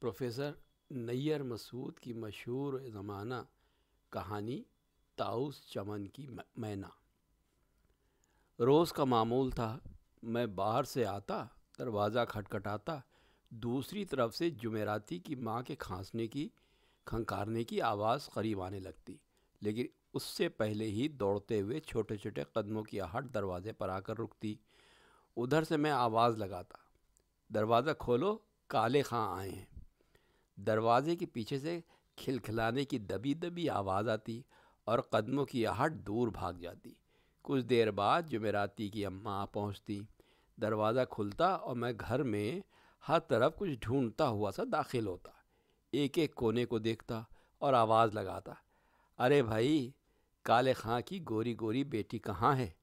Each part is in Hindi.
प्रोफेसर नैयर मसूद की मशहूर ज़माना कहानी ताउस चमन की मैना रोज़ का मामूल था मैं बाहर से आता दरवाज़ा खटखटाता दूसरी तरफ से जुमेराती की माँ के खांसने की खंकारने की आवाज़ करीब आने लगती लेकिन उससे पहले ही दौड़ते हुए छोटे छोटे कदमों की आहट दरवाज़े पर आकर रुकती उधर से मैं आवाज़ लगाता दरवाज़ा खोलो काले खां आए हैं दरवाज़े के पीछे से खिलखिलाने की दबी दबी आवाज़ आती और कदमों की आहट दूर भाग जाती कुछ देर बाद जुमेराती की अम्मा पहुंचती दरवाज़ा खुलता और मैं घर में हर तरफ कुछ ढूंढता हुआ सा दाखिल होता एक एक कोने को देखता और आवाज़ लगाता अरे भाई काले खां की गोरी गोरी बेटी कहाँ है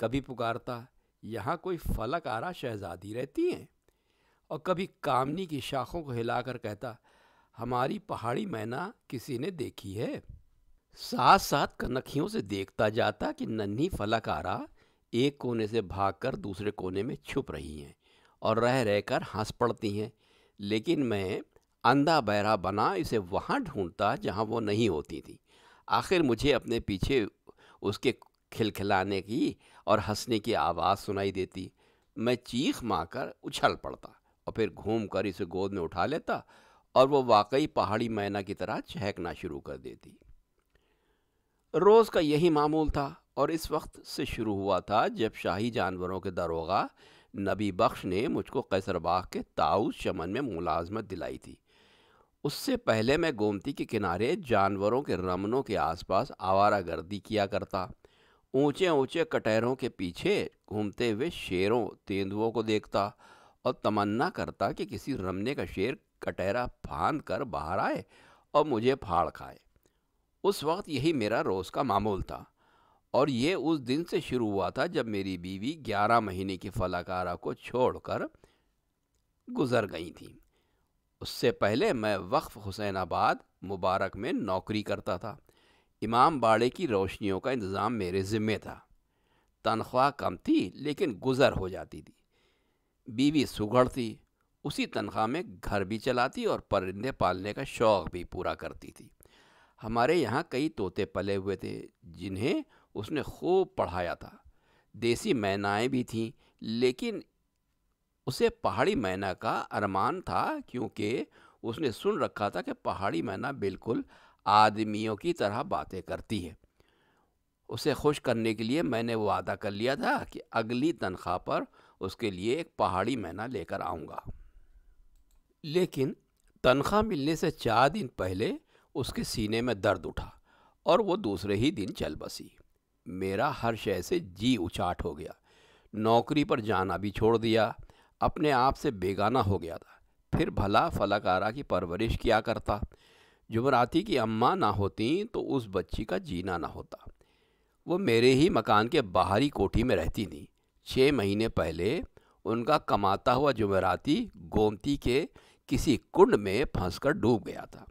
कभी पुकारता यहाँ कोई फलक आरा शहजादी रहती हैं और कभी कामनी की शाखों को हिलाकर कहता हमारी पहाड़ी मैना किसी ने देखी है साथ साथ कनखियों से देखता जाता कि नन्ही फलाकारा एक कोने से भागकर दूसरे कोने में छुप रही हैं और रह रहकर हंस पड़ती हैं लेकिन मैं अंधा बहरा बना इसे वहाँ ढूंढता जहाँ वो नहीं होती थी आखिर मुझे अपने पीछे उसके खिलखिलाने की और हंसने की आवाज़ सुनाई देती मैं चीख मार कर उछल पड़ता और फिर घूम कर इसे गोद में उठा लेता और वो वाकई पहाड़ी मैना की तरह चहकना शुरू कर देती रोज़ का यही मामूल था और इस वक्त से शुरू हुआ था जब शाही जानवरों के दरोगा नबी बख्श ने मुझको कैसरबाग के ताउस चमन में मुलाजमत दिलाई थी उससे पहले मैं गोमती के किनारे जानवरों के रमनों के आसपास आवारा गर्दी किया करता ऊंचे ऊंचे कटहरों के पीछे घूमते हुए शेरों तेंदुओं को देखता और तमन्ना करता कि किसी रमने का शेर कटहरा फांद कर बाहर आए और मुझे फाड़ खाए उस वक्त यही मेरा रोज़ का मामूल था और ये उस दिन से शुरू हुआ था जब मेरी बीवी ग्यारह महीने की फलाकारा को छोड़कर गुज़र गई थी उससे पहले मैं वक्फ़ हुसैनाबाद मुबारक में नौकरी करता था इमाम बाड़े की रोशनियों का इंतज़ाम मेरे ज़िम्मे था तनख्वाह कम थी लेकिन गुज़र हो जाती थी बीवी सुघड़ती उसी तनख्वाह में घर भी चलाती और परिंदे पालने का शौक़ भी पूरा करती थी हमारे यहाँ कई तोते पले हुए थे जिन्हें उसने खूब पढ़ाया था देसी मैनाएँ भी थीं लेकिन उसे पहाड़ी मैना का अरमान था क्योंकि उसने सुन रखा था कि पहाड़ी मैना बिल्कुल आदमियों की तरह बातें करती है उसे खुश करने के लिए मैंने वादा कर लिया था कि अगली तनख्वाह पर उसके लिए एक पहाड़ी मैना लेकर आऊँगा लेकिन तनख्वाह मिलने से चार दिन पहले उसके सीने में दर्द उठा और वो दूसरे ही दिन चल बसी मेरा हर शय से जी उचाट हो गया नौकरी पर जाना भी छोड़ दिया अपने आप से बेगाना हो गया था फिर भला फलाकारा की परवरिश किया करता जुमराती की अम्मा ना होती तो उस बच्ची का जीना ना होता वो मेरे ही मकान के बाहरी कोठी में रहती थी छः महीने पहले उनका कमाता हुआ जुमेराती गोमती के किसी कुंड में फंसकर डूब गया था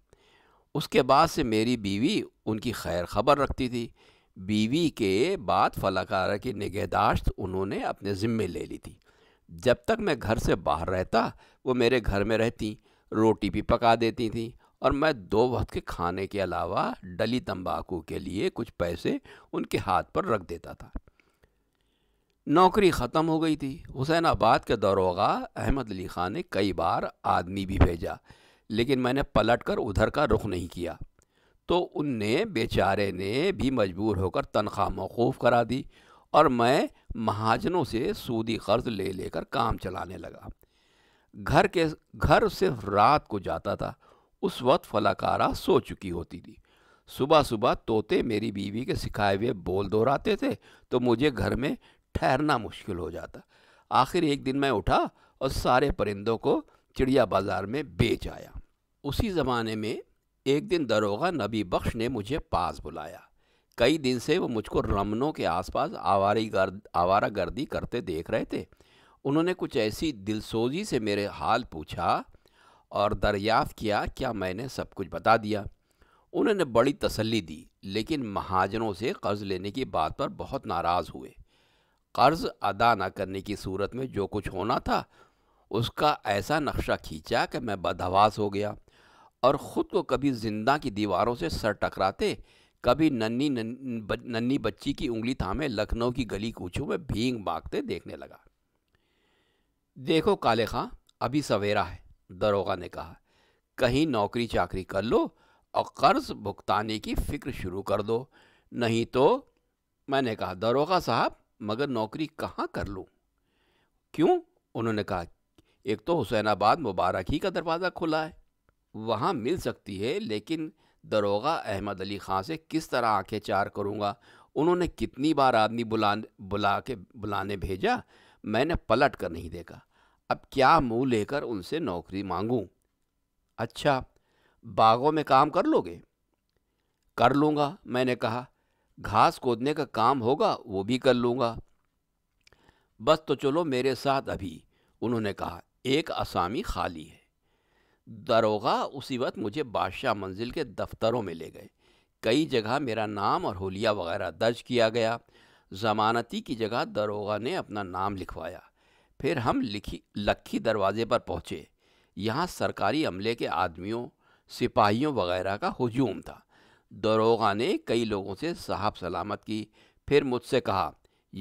उसके बाद से मेरी बीवी उनकी खैर खबर रखती थी बीवी के बाद फलाकारा की निगहदाश्त उन्होंने अपने ज़िम्मे ले ली थी जब तक मैं घर से बाहर रहता वो मेरे घर में रहती रोटी भी पका देती थी और मैं दो वक्त के खाने के अलावा डली तंबाकू के लिए कुछ पैसे उनके हाथ पर रख देता था नौकरी ख़त्म हो गई थी हुसैनाबाद के दरोगा अहमद अली ख़ान ने कई बार आदमी भी भेजा लेकिन मैंने पलट कर उधर का रुख नहीं किया तो उनने बेचारे ने भी मजबूर होकर तनख्वाह मौकूफ़ करा दी और मैं महाजनों से सूदी कर्ज ले लेकर काम चलाने लगा घर के घर सिर्फ रात को जाता था उस वक्त फलाकारा सो चुकी होती थी सुबह सुबह तोते मेरी बीवी के सिखाए हुए बोल दोहराते थे तो मुझे घर में ठहरना मुश्किल हो जाता आखिर एक दिन मैं उठा और सारे परिंदों को चिड़िया बाज़ार में बेच आया उसी ज़माने में एक दिन दरोगा नबी बख्श ने मुझे पास बुलाया कई दिन से वो मुझको रमनों के आसपास आवारी गर्द आवारा गर्दी करते देख रहे थे उन्होंने कुछ ऐसी दिलसोजी से मेरे हाल पूछा और दरियाफ़ किया क्या मैंने सब कुछ बता दिया उन्होंने बड़ी तसल्ली दी लेकिन महाजनों से कर्ज़ लेने की बात पर बहुत नाराज़ हुए कर्ज अदा ना करने की सूरत में जो कुछ होना था उसका ऐसा नक्शा खींचा कि मैं बदहवास हो गया और ख़ुद को कभी जिंदा की दीवारों से सर टकराते कभी नन्नी नन्नी बच्ची की उंगली थामे लखनऊ की गली कूचों में भींग भागते देखने लगा देखो काले खां अभी सवेरा है दरोगा ने कहा कहीं नौकरी चाकरी कर लो और कर्ज भुगताने की फिक्र शुरू कर दो नहीं तो मैंने कहा दरोगा साहब मगर नौकरी कहाँ कर लूँ क्यों उन्होंने कहा एक तो हुसैनाबाद मुबारक ही का दरवाज़ा खुला है वहाँ मिल सकती है लेकिन दरोगा अहमद अली खां से किस तरह आंखें चार करूँगा उन्होंने कितनी बार आदमी बुला बुला के बुलाने भेजा मैंने पलट कर नहीं देखा अब क्या मुंह लेकर उनसे नौकरी मांगूं? अच्छा बागों में काम कर लोगे कर लूँगा मैंने कहा घास कोदने का काम होगा वो भी कर लूँगा बस तो चलो मेरे साथ अभी उन्होंने कहा एक असामी खाली है दरोगा उसी वक्त मुझे बादशाह मंजिल के दफ्तरों में ले गए कई जगह मेरा नाम और होलिया वगैरह दर्ज किया गया जमानती की जगह दरोगा ने अपना नाम लिखवाया फिर हम लिखी लखी दरवाजे पर पहुँचे यहाँ सरकारी अमले के आदमियों सिपाहियों वगैरह का हजूम था दरोगा ने कई लोगों से साहब सलामत की फिर मुझसे कहा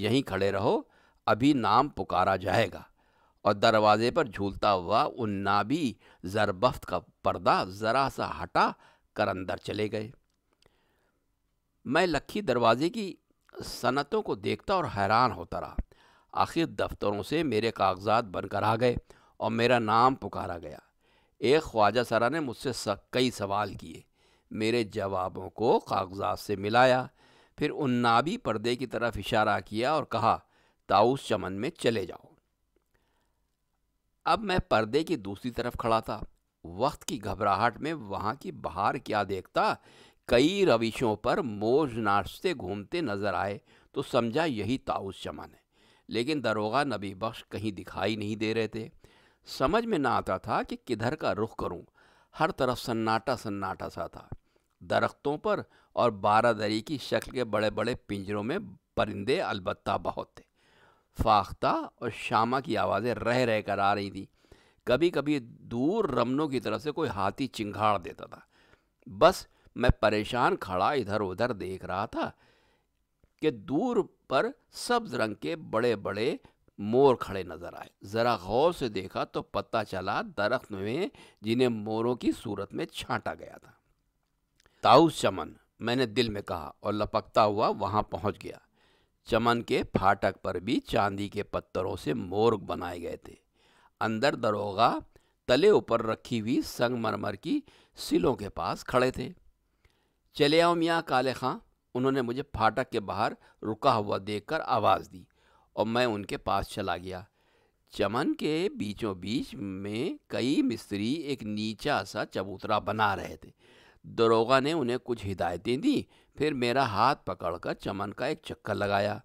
यहीं खड़े रहो अभी नाम पुकारा जाएगा और दरवाजे पर झूलता हुआ उन नाबी जरबफ्त का पर्दा ज़रा सा हटा कर अंदर चले गए मैं लखी दरवाजे की सनतों को देखता और हैरान होता रहा आखिर दफ्तरों से मेरे कागजात बनकर आ गए और मेरा नाम पुकारा गया एक ख्वाजा सरा ने मुझसे कई सवाल किए मेरे जवाबों को कागजात से मिलाया फिर भी पर्दे की तरफ इशारा किया और कहा ताऊस चमन में चले जाओ अब मैं पर्दे की दूसरी तरफ खड़ा था वक्त की घबराहट में वहाँ की बाहर क्या देखता कई रविशों पर मोज नाचते घूमते नजर आए तो समझा यही ताऊस चमन है लेकिन दरोगा नबी बख्श कहीं दिखाई नहीं दे रहे थे समझ में ना आता था कि किधर का रुख करूं हर तरफ सन्नाटा सन्नाटा सा था दरख्तों पर और बारादरी की शक्ल के बड़े बड़े पिंजरों में परिंदे अलबत्ता बहुत थे फाख्ता और शामा की आवाज़ें रह रह कर आ रही थी कभी कभी दूर रमनों की तरफ से कोई हाथी चिंघाड़ देता था बस मैं परेशान खड़ा इधर उधर देख रहा था कि दूर पर सब्ज रंग के बड़े बड़े मोर खड़े नजर आए ज़रा गौर से देखा तो पता चला दरख्त में जिन्हें मोरों की सूरत में छांटा गया था ताऊ चमन मैंने दिल में कहा और लपकता हुआ वहाँ पहुँच गया चमन के फाटक पर भी चांदी के पत्थरों से मोरग बनाए गए थे अंदर दरोगा तले ऊपर रखी हुई संगमरमर की सिलों के पास खड़े थे चले आओ मियाँ काले खां उन्होंने मुझे फाटक के बाहर रुका हुआ देखकर आवाज़ दी और मैं उनके पास चला गया चमन के बीचों बीच में कई मिस्त्री एक नीचा सा चबूतरा बना रहे थे दरोगा ने उन्हें कुछ हिदायतें दी फिर मेरा हाथ पकड़कर चमन का एक चक्कर लगाया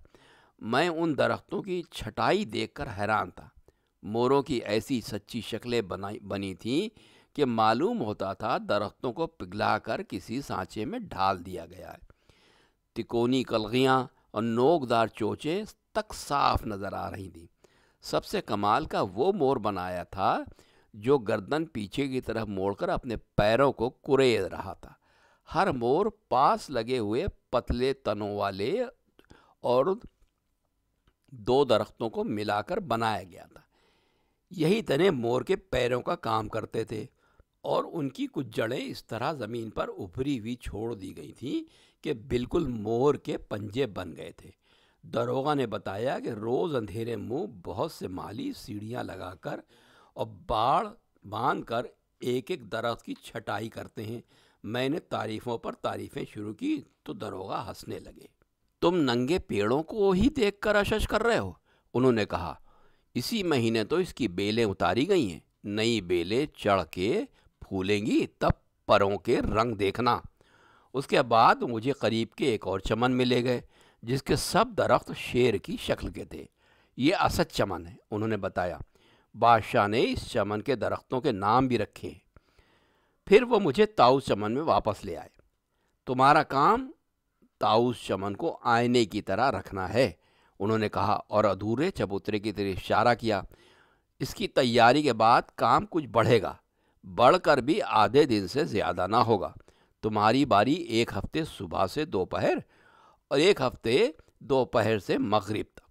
मैं उन दरख्तों की छटाई देखकर हैरान था मोरों की ऐसी सच्ची शक्लें बनाई बनी थीं कि मालूम होता था दरख्तों को पिघलाकर किसी सांचे में ढाल दिया गया है तिकोनी कलगियाँ और नोकदार चोचे तक साफ नज़र आ रही थी सबसे कमाल का वो मोर बनाया था जो गर्दन पीछे की तरफ मोड़कर अपने पैरों को कुरेद रहा था हर मोर पास लगे हुए पतले तनों वाले और दो दरख्तों को मिलाकर बनाया गया था यही तने मोर के पैरों का काम करते थे और उनकी कुछ जड़ें इस तरह ज़मीन पर उभरी हुई छोड़ दी गई थीं कि बिल्कुल मोर के पंजे बन गए थे दरोगा ने बताया कि रोज़ अंधेरे मुंह बहुत से माली सीढ़ियां लगाकर और बाढ़ बांध कर एक एक दरख्त की छटाई करते हैं मैंने तारीफों पर तारीफें शुरू की तो दरोगा हंसने लगे तुम नंगे पेड़ों को ही देख कर अशश कर रहे हो उन्होंने कहा इसी महीने तो इसकी बेलें उतारी गई हैं नई बेलें चढ़ के फूलेंगी तब परों के रंग देखना उसके बाद मुझे करीब के एक और चमन मिले गए जिसके सब दरख्त शेर की शक्ल के थे ये असद चमन है उन्होंने बताया बादशाह ने इस चमन के दरख्तों के नाम भी रखे हैं फिर वो मुझे ताऊस चमन में वापस ले आए तुम्हारा काम ताउस चमन को आईने की तरह रखना है उन्होंने कहा और अधूरे चबूतरे की तरह इशारा किया इसकी तैयारी के बाद काम कुछ बढ़ेगा बढ़कर भी आधे दिन से ज़्यादा ना होगा तुम्हारी बारी एक हफ्ते सुबह से दोपहर और एक हफ्ते दोपहर से मगरिब तक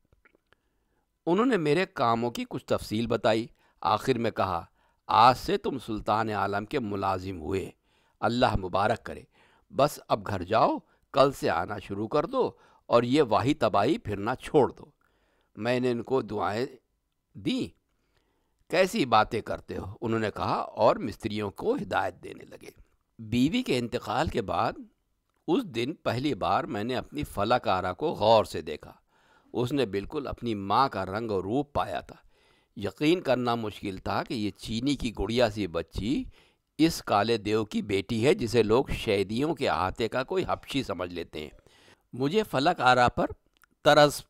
उन्होंने मेरे कामों की कुछ तफसील बताई आखिर में कहा आज से तुम सुल्तान आलम के मुलाजिम हुए अल्लाह मुबारक करे बस अब घर जाओ कल से आना शुरू कर दो और ये वाही तबाही फिरना छोड़ दो मैंने इनको दुआएं दी कैसी बातें करते हो उन्होंने कहा और मिस्त्रियों को हिदायत देने लगे बीवी के इंतकाल के बाद उस दिन पहली बार मैंने अपनी फलाकारा को गौर से देखा उसने बिल्कुल अपनी माँ का रंग और रूप पाया था यकीन करना मुश्किल था कि ये चीनी की गुड़िया सी बच्ची इस काले देव की बेटी है जिसे लोग शहदियों के अहाते का कोई हपशी समझ लेते हैं मुझे फलक आरा पर तरस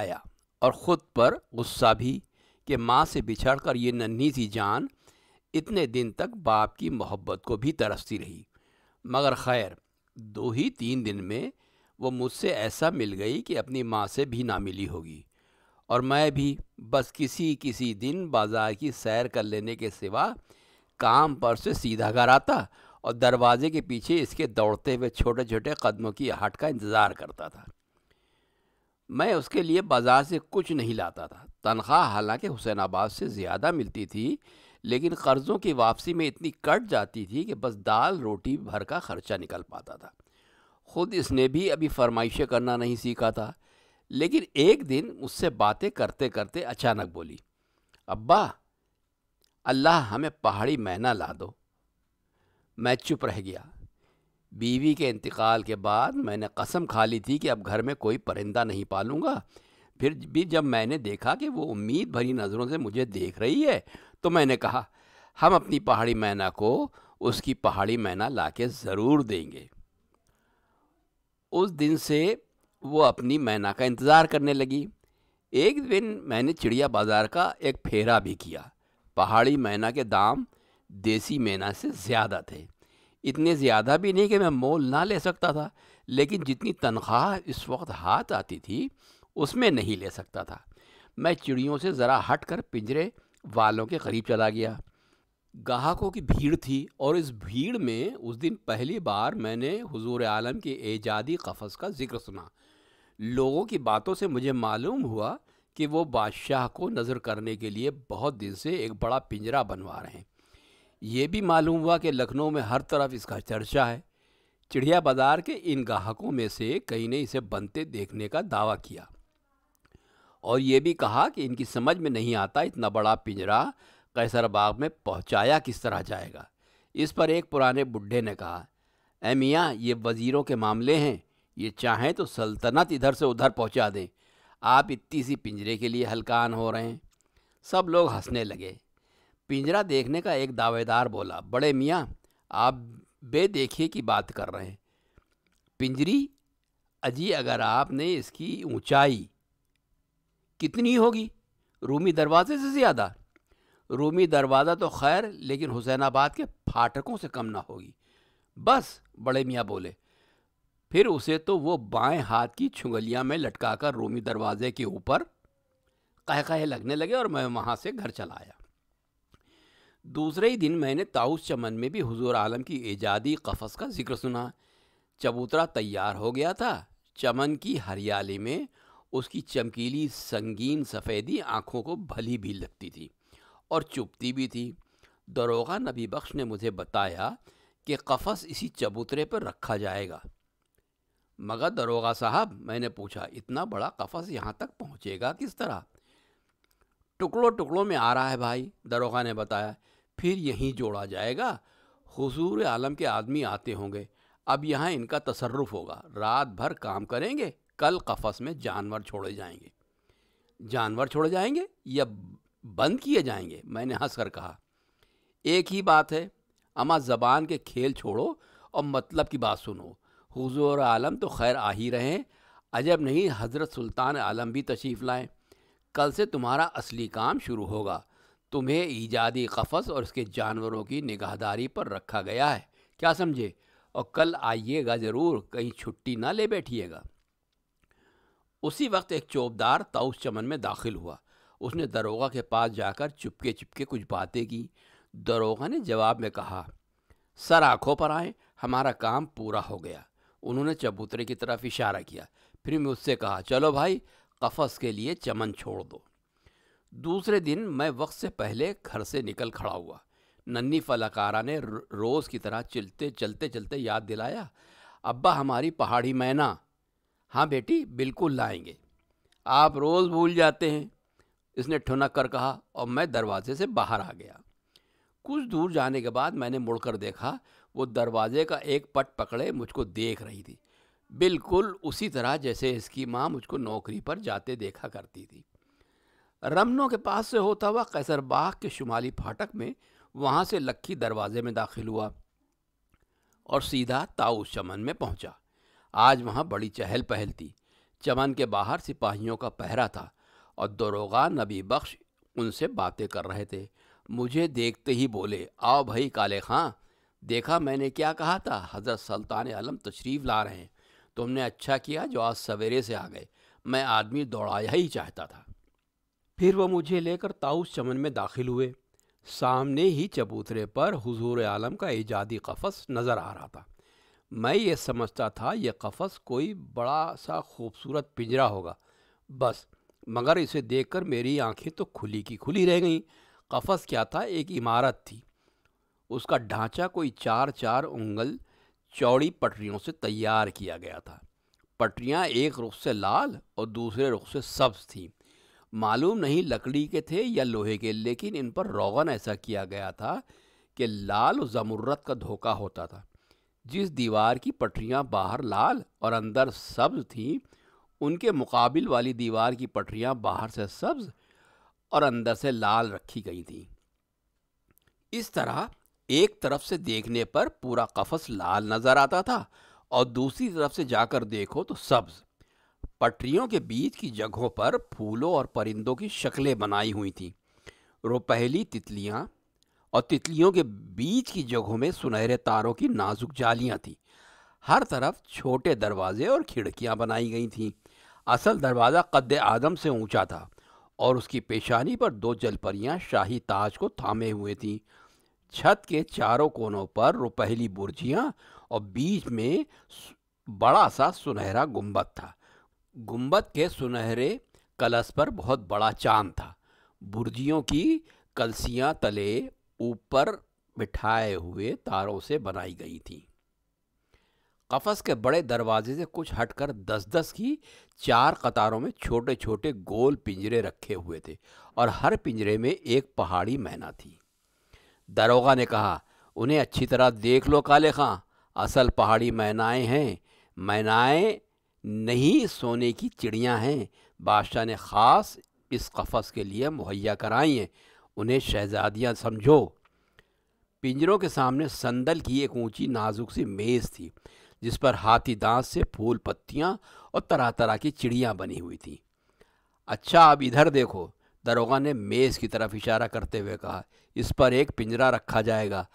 आया और ख़ुद पर गुस्सा भी कि माँ से बिछड़ कर ये नन्ही सी जान इतने दिन तक बाप की मोहब्बत को भी तरसती रही मगर खैर दो ही तीन दिन में वो मुझसे ऐसा मिल गई कि अपनी माँ से भी ना मिली होगी और मैं भी बस किसी किसी दिन बाजार की सैर कर लेने के सिवा काम पर से सीधा घर आता और दरवाजे के पीछे इसके दौड़ते हुए छोटे छोटे कदमों की आहट का इंतज़ार करता था मैं उसके लिए बाज़ार से कुछ नहीं लाता था तनख्वाह हालांकि हुसैनाबाद से ज़्यादा मिलती थी लेकिन कर्ज़ों की वापसी में इतनी कट जाती थी कि बस दाल रोटी भर का ख़र्चा निकल पाता था ख़ुद इसने भी अभी फरमाइशें करना नहीं सीखा था लेकिन एक दिन उससे बातें करते करते अचानक बोली अब्बा अल्लाह हमें पहाड़ी महना ला दो मैं चुप रह गया बीवी के इंतकाल के बाद मैंने कसम खा ली थी कि अब घर में कोई परिंदा नहीं पालूंगा फिर भी जब मैंने देखा कि वो उम्मीद भरी नज़रों से मुझे देख रही है तो मैंने कहा हम अपनी पहाड़ी मैना को उसकी पहाड़ी मैना ला के ज़रूर देंगे उस दिन से वो अपनी मैना का इंतज़ार करने लगी एक दिन मैंने चिड़िया बाज़ार का एक फेरा भी किया पहाड़ी मैना के दाम देसी मैना से ज़्यादा थे इतने ज़्यादा भी नहीं कि मैं मोल ना ले सकता था लेकिन जितनी तनख्वाह इस वक्त हाथ आती थी उसमें नहीं ले सकता था मैं चिड़ियों से ज़रा हट कर पिंजरे वालों के करीब चला गया ग्राहकों की भीड़ थी और इस भीड़ में उस दिन पहली बार मैंने हुजूर आलम के एजादी कफ़स का जिक्र सुना लोगों की बातों से मुझे मालूम हुआ कि वो बादशाह को नज़र करने के लिए बहुत दिन से एक बड़ा पिंजरा बनवा रहे हैं ये भी मालूम हुआ कि लखनऊ में हर तरफ इसका चर्चा है चिड़िया बाज़ार के इन ग्राहकों में से कई ने इसे बनते देखने का दावा किया और ये भी कहा कि इनकी समझ में नहीं आता इतना बड़ा पिंजरा कैसर बाग में पहुंचाया किस तरह जाएगा इस पर एक पुराने बुढ़े ने कहा ए मियाँ ये वज़ीरों के मामले हैं ये चाहें तो सल्तनत इधर से उधर पहुंचा दें आप इतनी सी पिंजरे के लिए हलकान हो रहे हैं सब लोग हंसने लगे पिंजरा देखने का एक दावेदार बोला बड़े मियाँ आप बेदेखे की बात कर रहे हैं पिंजरी अजी अगर आपने इसकी ऊंचाई कितनी होगी रूमी दरवाजे से ज़्यादा रूमी दरवाज़ा तो खैर लेकिन हुसैनाबाद के फाटकों से कम ना होगी बस बड़े मियाँ बोले फिर उसे तो वो बाएं हाथ की छुंगलियाँ में लटकाकर रूमी दरवाजे के ऊपर कह कहे लगने लगे और मैं वहाँ से घर चला आया दूसरे ही दिन मैंने ताउस चमन में भी हुजूर आलम की एजादी कफस का जिक्र सुना चबूतरा तैयार हो गया था चमन की हरियाली में उसकी चमकीली संगीन सफ़ेदी आँखों को भली भी लगती थी और चुपती भी थी दरोगा नबी बख्श ने मुझे बताया कि कफस इसी चबूतरे पर रखा जाएगा मगर दरोगा साहब मैंने पूछा इतना बड़ा कफस यहाँ तक पहुँचेगा किस तरह टुकड़ों टुकड़ों में आ रहा है भाई दरोगा ने बताया फिर यहीं जोड़ा जाएगा हजूर आलम के आदमी आते होंगे अब यहाँ इनका तसरफ होगा रात भर काम करेंगे कल कफस में जानवर छोड़े जाएंगे जानवर छोड़े जाएंगे या बंद किए जाएंगे मैंने हंसकर कहा एक ही बात है अमा जबान के खेल छोड़ो और मतलब की बात सुनो हुजूर आलम तो खैर आ ही रहे अजब नहीं हज़रत सुल्तान आलम भी तशरीफ़ लाएं कल से तुम्हारा असली काम शुरू होगा तुम्हें ईजादी कफ़स और उसके जानवरों की निगाहदारी पर रखा गया है क्या समझे और कल आइएगा ज़रूर कहीं छुट्टी ना ले बैठिएगा उसी वक्त एक चौबदार ताउस चमन में दाखिल हुआ उसने दरोगा के पास जाकर चुपके चुपके कुछ बातें की दरोगा ने जवाब में कहा सर आंखों पर आए हमारा काम पूरा हो गया उन्होंने चबूतरे की तरफ इशारा किया फिर मैं उससे कहा चलो भाई कफस के लिए चमन छोड़ दो दूसरे दिन मैं वक्त से पहले घर से निकल खड़ा हुआ नन्ही फलाकारा ने रोज़ की तरह चलते चलते चलते याद दिलाया अब्बा हमारी पहाड़ी मैना हाँ बेटी बिल्कुल लाएंगे आप रोज़ भूल जाते हैं इसने ठुनक कर कहा और मैं दरवाजे से बाहर आ गया कुछ दूर जाने के बाद मैंने मुड़कर देखा वो दरवाजे का एक पट पकड़े मुझको देख रही थी बिल्कुल उसी तरह जैसे इसकी माँ मुझको नौकरी पर जाते देखा करती थी रमनों के पास से होता हुआ कैसरबाग के शुमाली फाटक में वहाँ से लक्की दरवाजे में दाखिल हुआ और सीधा ताऊ चमन में पहुँचा आज वहाँ बड़ी चहल पहल थी चमन के बाहर सिपाहियों का पहरा था और दरोगा नबी बख्श उनसे बातें कर रहे थे मुझे देखते ही बोले आओ भाई काले खां देखा मैंने क्या कहा था हज़रत सल्तान आलम तशरीफ़ ला रहे हैं तुमने अच्छा किया जो आज सवेरे से आ गए मैं आदमी दौड़ाया ही चाहता था फिर वह मुझे लेकर ताऊस चमन में दाखिल हुए सामने ही चबूतरे पर हुजूर आलम का इजादी कफ़स नज़र आ रहा था मैं ये समझता था यह कफ़स कोई बड़ा सा खूबसूरत पिंजरा होगा बस मगर इसे देखकर मेरी आंखें तो खुली की खुली रह गईं कफस क्या था एक इमारत थी उसका ढांचा कोई चार चार उंगल चौड़ी पटरियों से तैयार किया गया था पटरियाँ एक रुख से लाल और दूसरे रुख से सब्ज थीं मालूम नहीं लकड़ी के थे या लोहे के लेकिन इन पर रोगन ऐसा किया गया था कि लाल और का धोखा होता था जिस दीवार की पटरियाँ बाहर लाल और अंदर सब्ज थीं उनके मुकाबिल वाली दीवार की पटरियां बाहर से सब्ज और अंदर से लाल रखी गई थीं इस तरह एक तरफ से देखने पर पूरा कफस लाल नज़र आता था और दूसरी तरफ से जाकर देखो तो सब्ज पटरियों के बीच की जगहों पर फूलों और परिंदों की शक्लें बनाई हुई थीं रोपहली तितलियां और तितलियों के बीच की जगहों में सुनहरे तारों की नाजुक जालियां थीं हर तरफ छोटे दरवाजे और खिड़कियां बनाई गई थीं असल दरवाज़ा कद आदम से ऊंचा था और उसकी पेशानी पर दो जलपरियां शाही ताज को थामे हुए थीं छत के चारों कोनों पर रुपहली बुर्जियां और बीच में बड़ा सा सुनहरा गुंबद था गुंबद के सुनहरे कलश पर बहुत बड़ा चांद था बुर्जियों की कलसियां तले ऊपर बिठाए हुए तारों से बनाई गई थीं कफस के बड़े दरवाजे से कुछ हटकर दस दस की चार कतारों में छोटे छोटे गोल पिंजरे रखे हुए थे और हर पिंजरे में एक पहाड़ी मैना थी दरोगा ने कहा उन्हें अच्छी तरह देख लो काले खां असल पहाड़ी मैनाएं हैं मैनाएं नहीं सोने की चिड़ियां हैं बादशाह ने ख़ास इस कफस के लिए मुहैया कराई हैं उन्हें शहज़ादियाँ समझो पिंजरों के सामने संदल की एक ऊंची नाजुक सी मेज़ थी जिस पर हाथी दांत से फूल पत्तियाँ और तरह तरह की चिड़ियाँ बनी हुई थीं अच्छा अब इधर देखो दरोगा ने मेज़ की तरफ इशारा करते हुए कहा इस पर एक पिंजरा रखा जाएगा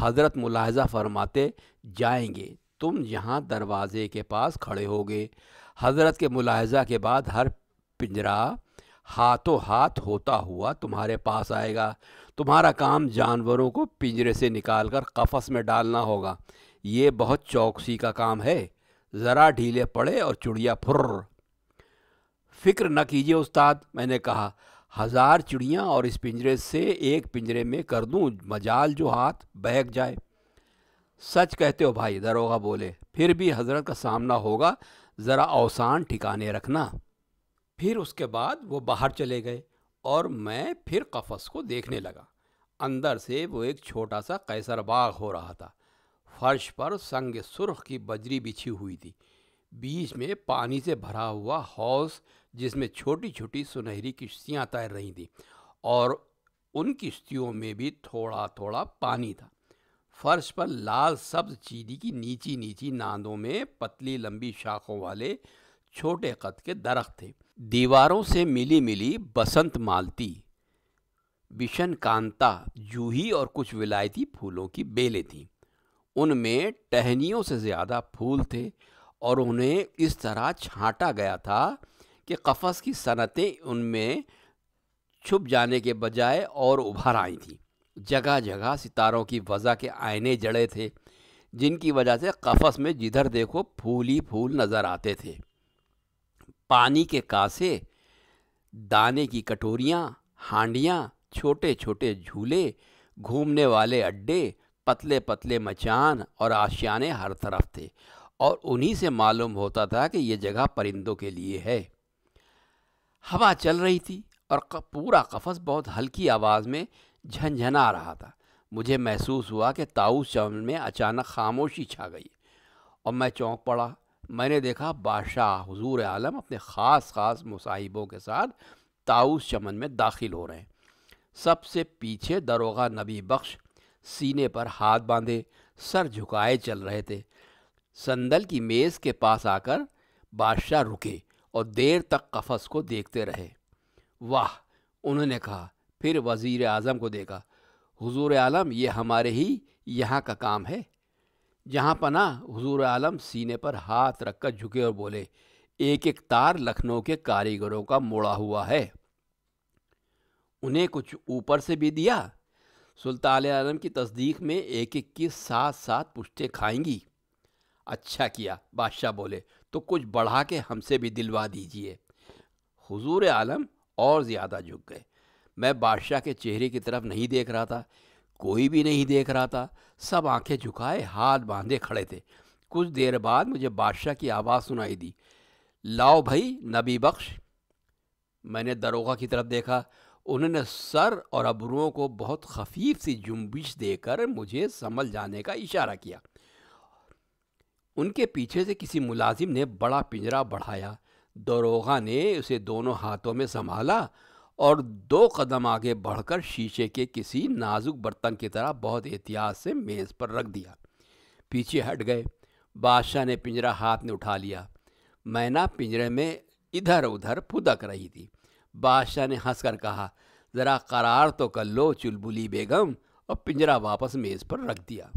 हजरत मुलाहजा फरमाते जाएंगे तुम यहाँ दरवाज़े के पास खड़े होगे हजरत के मुलाहजा के बाद हर पिंजरा हाथों हाथ होता हुआ तुम्हारे पास आएगा तुम्हारा काम जानवरों को पिंजरे से निकालकर कफस में डालना होगा ये बहुत चौकसी का काम है ज़रा ढीले पड़े और चुड़िया फुर्र फिक्र न कीजिए उस्ताद मैंने कहा हज़ार चिड़ियाँ और इस पिंजरे से एक पिंजरे में कर दूँ मजाल जो हाथ बहक जाए सच कहते हो भाई दरोगा बोले फिर भी हजरत का सामना होगा ज़रा अवसान ठिकाने रखना फिर उसके बाद वो बाहर चले गए और मैं फिर कफस को देखने लगा अंदर से वो एक छोटा सा कैसर बाग हो रहा था फर्श पर संग सुरख की बजरी बिछी हुई थी बीच में पानी से भरा हुआ हौस जिसमें छोटी छोटी सुनहरी किश्तियाँ तैर रही थीं और उन किश्तियों में भी थोड़ा थोड़ा पानी था फर्श पर लाल सब्ज चीनी की नीची नीची नांदों में पतली लंबी शाखों वाले छोटे कद के दरख्त थे दीवारों से मिली मिली बसंत मालती बिशन कांता जूही और कुछ विलायती फूलों की बेलें थीं उनमें टहनियों से ज़्यादा फूल थे और उन्हें इस तरह छांटा गया था कि कफ़स की सनतें उनमें छुप जाने के बजाय और उभर आई थी जगह जगह सितारों की वजह के आईने जड़े थे जिनकी वजह से कफ़स में जिधर देखो फूल ही फूल नज़र आते थे पानी के कासे दाने की कटोरियाँ हांडियाँ छोटे छोटे झूले घूमने वाले अड्डे पतले पतले मचान और आशियाने हर तरफ थे और उन्हीं से मालूम होता था कि ये जगह परिंदों के लिए है हवा चल रही थी और पूरा कफस बहुत हल्की आवाज़ में झंझना रहा था मुझे महसूस हुआ कि ताऊस चमन में अचानक खामोशी छा गई और मैं चौंक पड़ा मैंने देखा बादशाह हजूर आलम अपने ख़ास ख़ास मुसाहिबों के साथ ताऊस चमन में दाखिल हो रहे हैं सबसे पीछे दरोगा नबी बख्श सीने पर हाथ बांधे सर झुकाए चल रहे थे संदल की मेज़ के पास आकर बादशाह रुके और देर तक कफस को देखते रहे वाह उन्होंने कहा फिर वज़ीर आज़म को देखा हुजूर आलम ये हमारे ही यहाँ का काम है जहाँ पना हुजूर आलम सीने पर हाथ रखकर झुके और बोले एक एक तार लखनऊ के कारीगरों का मोड़ा हुआ है उन्हें कुछ ऊपर से भी दिया सुल्तान आलम की तस्दीक में एक एक की साथ साथ पुश्तें खाएंगी अच्छा किया बादशाह बोले तो कुछ बढ़ा के हमसे भी दिलवा दीजिए हुजूर आलम और ज़्यादा झुक गए मैं बादशाह के चेहरे की तरफ नहीं देख रहा था कोई भी नहीं देख रहा था सब आंखें झुकाए हाथ बांधे खड़े थे कुछ देर बाद मुझे बादशाह की आवाज़ सुनाई दी लाओ भाई नबी बख्श मैंने दरोगा की तरफ देखा उन्होंने सर और अबरुओं को बहुत खफीफ सी जुम्बिश देकर मुझे संभल जाने का इशारा किया उनके पीछे से किसी मुलाजिम ने बड़ा पिंजरा बढ़ाया दरोगा ने उसे दोनों हाथों में संभाला और दो कदम आगे बढ़कर शीशे के किसी नाजुक बर्तन की तरह बहुत एहतियात से मेज़ पर रख दिया पीछे हट गए बादशाह ने पिंजरा हाथ में उठा लिया मैना पिंजरे में इधर उधर फुदक रही थी बादशाह ने हंसकर कहा ज़रा करार तो कर लो चुलबुली बेगम और पिंजरा वापस मेज़ पर रख दिया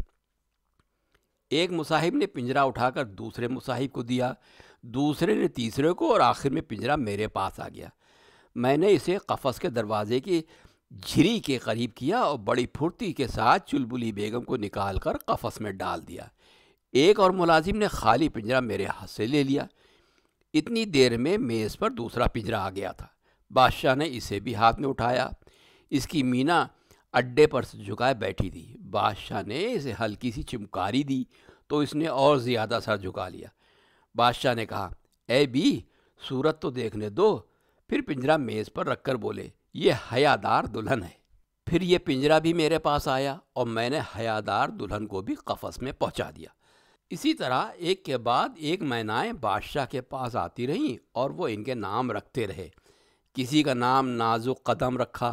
एक मुसाहिब ने पिंजरा उठाकर दूसरे मुसाहिब को दिया दूसरे ने तीसरे को और आखिर में पिंजरा मेरे पास आ गया मैंने इसे कफस के दरवाजे की झिरी के करीब किया और बड़ी फुर्ती के साथ चुलबुली बेगम को निकाल कर कफस में डाल दिया एक और मुलाजिम ने खाली पिंजरा मेरे हाथ से ले लिया इतनी देर में मेज़ पर दूसरा पिंजरा आ गया था बादशाह ने इसे भी हाथ में उठाया इसकी मीना अड्डे पर झुकाए बैठी थी बादशाह ने इसे हल्की सी चिमकारी दी तो इसने और ज़्यादा सर झुका लिया बादशाह ने कहा ए बी सूरत तो देखने दो फिर पिंजरा मेज़ पर रखकर बोले ये हयादार दुल्हन है फिर ये पिंजरा भी मेरे पास आया और मैंने हयादार दुल्हन को भी कफस में पहुंचा दिया इसी तरह एक के बाद एक मैनाएं बादशाह के पास आती रहीं और वो इनके नाम रखते रहे किसी का नाम नाजुक कदम रखा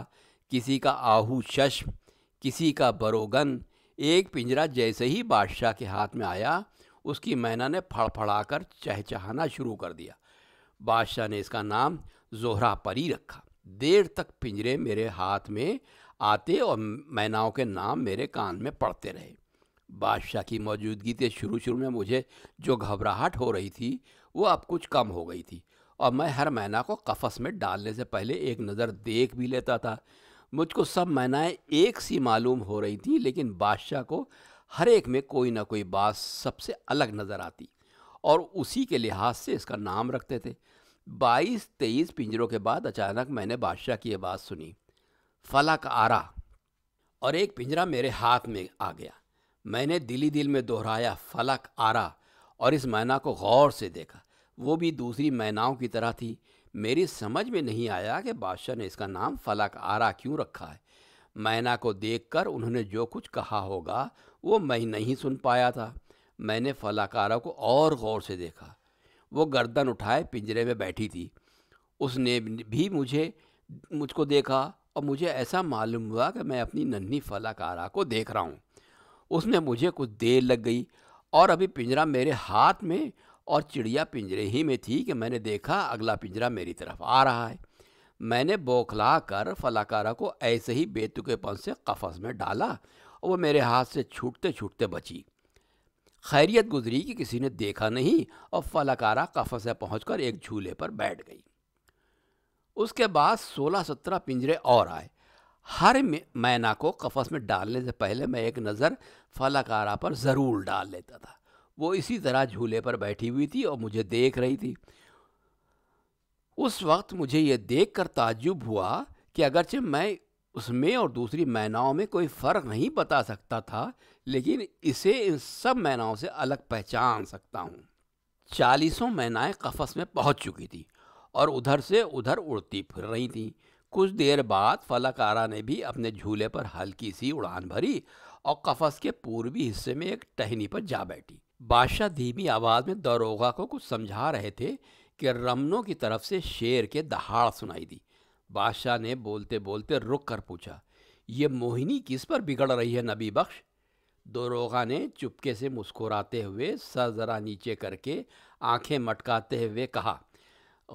किसी का आहू शश्म किसी का बरोगन एक पिंजरा जैसे ही बादशाह के हाथ में आया उसकी मैना ने फड़फड़ाकर चहचहाना शुरू कर दिया बादशाह ने इसका नाम जोहरा परी रखा देर तक पिंजरे मेरे हाथ में आते और मैनाओं के नाम मेरे कान में पड़ते रहे बादशाह की मौजूदगी से शुरू शुरू में मुझे जो घबराहट हो रही थी वो अब कुछ कम हो गई थी और मैं हर मैना को कफस में डालने से पहले एक नज़र देख भी लेता था मुझको सब मैनाएँ एक सी मालूम हो रही थी लेकिन बादशाह को हर एक में कोई ना कोई बात सबसे अलग नज़र आती और उसी के लिहाज से इसका नाम रखते थे बाईस तेईस पिंजरों के बाद अचानक मैंने बादशाह की आवाज़ सुनी फलक आरा और एक पिंजरा मेरे हाथ में आ गया मैंने दिली दिल में दोहराया फलक आरा और इस मैना को गौर से देखा वो भी दूसरी मैनाओं की तरह थी मेरी समझ में नहीं आया कि बादशाह ने इसका नाम फलक आरा क्यों रखा है मैना को देखकर उन्होंने जो कुछ कहा होगा वो मैं नहीं सुन पाया था मैंने फलाकारा को और गौर से देखा वो गर्दन उठाए पिंजरे में बैठी थी उसने भी मुझे मुझको देखा और मुझे ऐसा मालूम हुआ कि मैं अपनी नन्ही फलाकारा को देख रहा हूँ उसमें मुझे कुछ देर लग गई और अभी पिंजरा मेरे हाथ में और चिड़िया पिंजरे ही में थी कि मैंने देखा अगला पिंजरा मेरी तरफ आ रहा है मैंने बौखला कर फलाकारा को ऐसे ही बेतुकेपन से कफस में डाला और वो मेरे हाथ से छूटते छूटते बची खैरियत गुजरी कि किसी ने देखा नहीं और फलाकारा कफस से पहुँच एक झूले पर बैठ गई उसके बाद सोलह सत्रह पिंजरे और आए हर मैना को कफस में डालने से पहले मैं एक नज़र फलाकारा पर ज़रूर डाल लेता था वो इसी तरह झूले पर बैठी हुई थी और मुझे देख रही थी उस वक्त मुझे ये देख कर ताजुब हुआ कि अगरचे मैं उसमें और दूसरी मैनाओं में कोई फ़र्क नहीं बता सकता था लेकिन इसे इन सब मैनाओं से अलग पहचान सकता हूँ चालीसों मैनाएँ कफस में पहुँच चुकी थी और उधर से उधर उड़ती फिर रही थी कुछ देर बाद फलाकारा ने भी अपने झूले पर हल्की सी उड़ान भरी और कफस के पूर्वी हिस्से में एक टहनी पर जा बैठी बादशाह धीमी आवाज में दरोगा को कुछ समझा रहे थे कि रमनों की तरफ से शेर के दहाड़ सुनाई दी बादशाह ने बोलते बोलते रुक कर पूछा ये मोहिनी किस पर बिगड़ रही है नबी बख्श दरोगा ने चुपके से मुस्कुराते हुए सर जरा नीचे करके आंखें मटकाते हुए कहा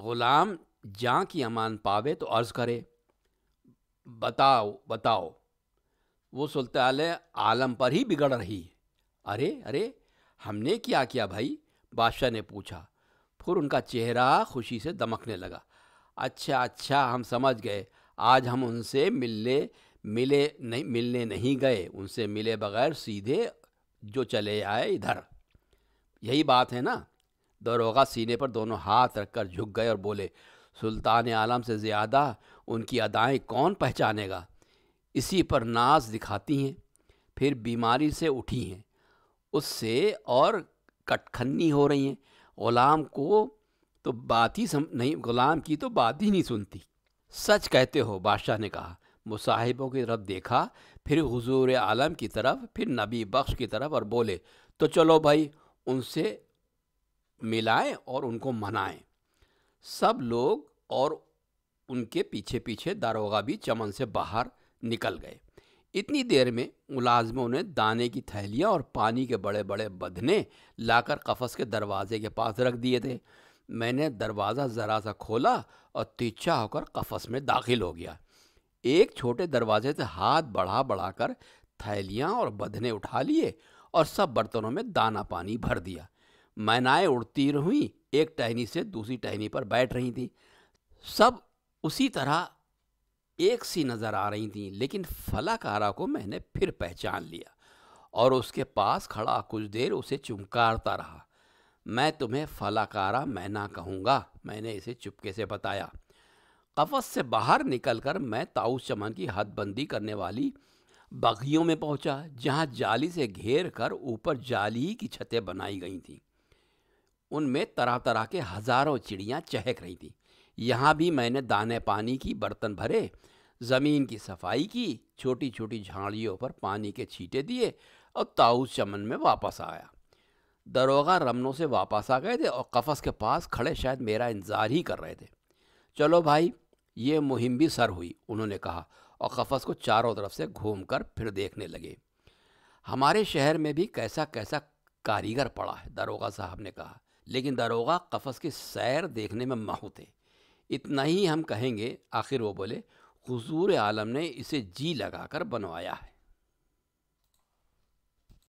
गुलाम जाँ की अमान पावे तो अर्ज़ करे बताओ बताओ वो सुल्तान आलम पर ही बिगड़ रही है अरे अरे हमने क्या किया भाई बादशाह ने पूछा फिर उनका चेहरा खुशी से दमकने लगा अच्छा अच्छा हम समझ गए आज हम उनसे मिलने मिले नहीं मिलने नहीं गए उनसे मिले बगैर सीधे जो चले आए इधर यही बात है ना दरोगा सीने पर दोनों हाथ रखकर झुक गए और बोले सुल्तान आलम से ज़्यादा उनकी अदाएँ कौन पहचानेगा इसी पर नाज दिखाती हैं फिर बीमारी से उठी हैं उससे और कटखन्नी हो रही हैं गुलाम को तो बात ही सम नहीं गुलाम की तो बात ही नहीं सुनती सच कहते हो बादशाह ने कहा मुसाहिबों की तरफ देखा फिर हजूर आलम की तरफ फिर नबी बख्श की तरफ और बोले तो चलो भाई उनसे मिलाएं और उनको मनाएं सब लोग और उनके पीछे पीछे दारोगा भी चमन से बाहर निकल गए इतनी देर में मुलाजमों ने दाने की थैलियाँ और पानी के बड़े बड़े बधने लाकर कफस के दरवाजे के पास रख दिए थे मैंने दरवाज़ा ज़रा सा खोला और तिरछा होकर कफस में दाखिल हो गया एक छोटे दरवाजे से हाथ बढ़ा बढ़ा कर थैलियाँ और बधने उठा लिए और सब बर्तनों में दाना पानी भर दिया मैनाएँ उड़ती रही एक टहनी से दूसरी टहनी पर बैठ रही थी सब उसी तरह एक सी नज़र आ रही थी लेकिन फलाकारा को मैंने फिर पहचान लिया और उसके पास खड़ा कुछ देर उसे चुमकारता रहा मैं तुम्हें फलाकारा मैं ना कहूँगा मैंने इसे चुपके से बताया कफस से बाहर निकलकर मैं ताऊस चमन की हदबंदी करने वाली बगियों में पहुंचा जहां जाली से घेर कर ऊपर जाली की छतें बनाई गई थीं उनमें तरह तरह के हज़ारों चिड़ियां चहक रही थीं यहाँ भी मैंने दाने पानी की बर्तन भरे ज़मीन की सफाई की छोटी छोटी झाड़ियों पर पानी के छींटे दिए और ताऊस चमन में वापस आया दरोगा रमनों से वापस आ गए थे और कफस के पास खड़े शायद मेरा इंतज़ार ही कर रहे थे चलो भाई ये मुहिम भी सर हुई उन्होंने कहा और कफस को चारों तरफ से कर फिर देखने लगे हमारे शहर में भी कैसा कैसा कारीगर पड़ा है दरोगा साहब ने कहा लेकिन दरोगा कफस की सैर देखने में माहू थे इतना ही हम कहेंगे आखिर वो बोले हुजूर आलम ने इसे जी लगाकर बनवाया है